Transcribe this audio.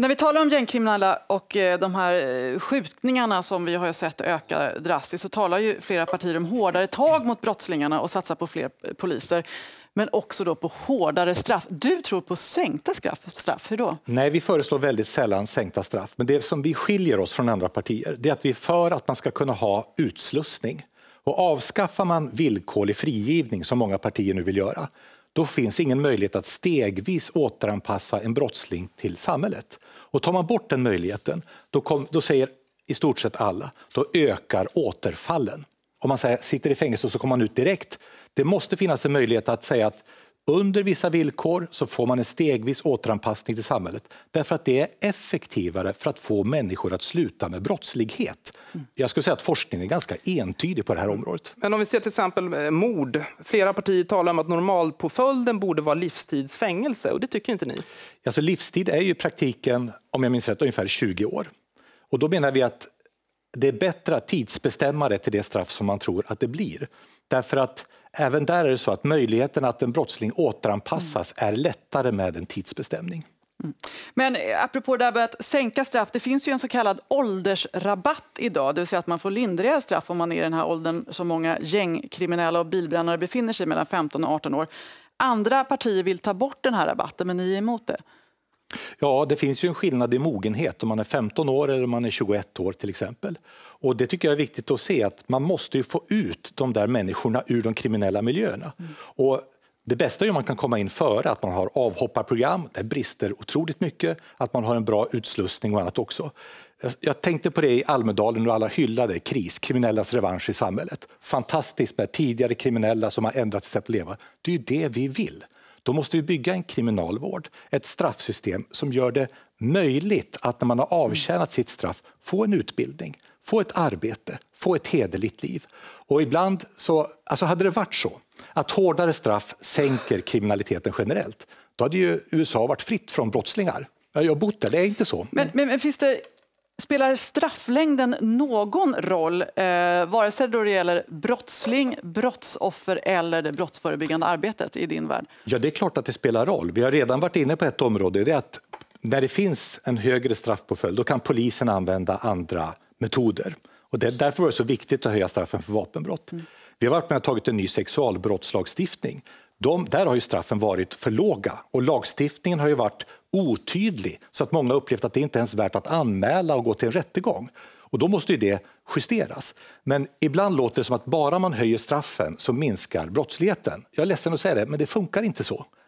När vi talar om gängkriminella och eh, de här eh, skjutningarna som vi har sett öka drastiskt så talar ju flera partier om hårdare tag mot brottslingarna och satsa på fler eh, poliser. Men också då på hårdare straff. Du tror på sänkta straff. straff. Hur då? Nej, vi föreslår väldigt sällan sänkta straff. Men det som vi skiljer oss från andra partier det är att vi är för att man ska kunna ha utslussning. Och avskaffar man villkorlig frigivning, som många partier nu vill göra, då finns ingen möjlighet att stegvis återanpassa en brottsling till samhället. Och tar man bort den möjligheten, då, kom, då säger i stort sett alla, då ökar återfallen. Om man säger, sitter i fängelse och så kommer man ut direkt. Det måste finnas en möjlighet att säga att under vissa villkor så får man en stegvis återanpassning till samhället därför att det är effektivare för att få människor att sluta med brottslighet. Mm. Jag skulle säga att forskningen är ganska entydig på det här området. Men om vi ser till exempel eh, mord. Flera partier talar om att normalpåföljden borde vara livstidsfängelse och det tycker inte ni? Alltså livstid är ju i praktiken, om jag minns rätt, ungefär 20 år. Och då menar vi att det är bättre att tidsbestämma det till det straff som man tror att det blir. Därför att även där är det så att möjligheten att en brottsling återanpassas mm. är lättare med en tidsbestämning. Mm. Men eh, apropå det här med att sänka straff, det finns ju en så kallad åldersrabatt idag, det vill säga att man får lindrigare straff om man är i den här åldern som många gängkriminella och bilbrännare befinner sig mellan 15 och 18 år. Andra partier vill ta bort den här rabatten, men ni är emot det. Ja, det finns ju en skillnad i mogenhet om man är 15 år eller om man är 21 år till exempel. Och det tycker jag är viktigt att se att man måste ju få ut de där människorna ur de kriminella miljöerna. Mm. Och det bästa är ju om man kan komma in före, att man har avhopparprogram, det brister otroligt mycket, att man har en bra utslussning och annat också. Jag tänkte på det i Almedalen och alla hyllade KRIS, kriminellas revansch i samhället. Fantastiskt med tidigare kriminella som har ändrat sitt sätt att leva. Det är ju det vi vill. Då måste vi bygga en kriminalvård, ett straffsystem som gör det möjligt att när man har avtjänat sitt straff få en utbildning, få ett arbete, få ett hederligt liv. Och ibland så, alltså hade det varit så att hårdare straff sänker kriminaliteten generellt, då hade ju USA varit fritt från brottslingar. Jag har bott där, det är inte så. Men, men, men finns det Spelar strafflängden någon roll, eh, vare sig då det gäller brottsling, brottsoffer eller det brottsförebyggande arbetet i din värld? Ja, det är klart att det spelar roll. Vi har redan varit inne på ett område. Det är att när det finns en högre straffpåföljd då kan polisen använda andra metoder. Och det, därför var det så viktigt att höja straffen för vapenbrott. Mm. Vi har varit med och tagit en ny sexualbrottslagstiftning de, där har ju straffen varit för låga och lagstiftningen har ju varit otydlig så att många upplevt att det inte ens är värt att anmäla och gå till en rättegång. Och då måste ju det justeras. Men ibland låter det som att bara man höjer straffen så minskar brottsligheten. Jag är ledsen att säga det, men det funkar inte så.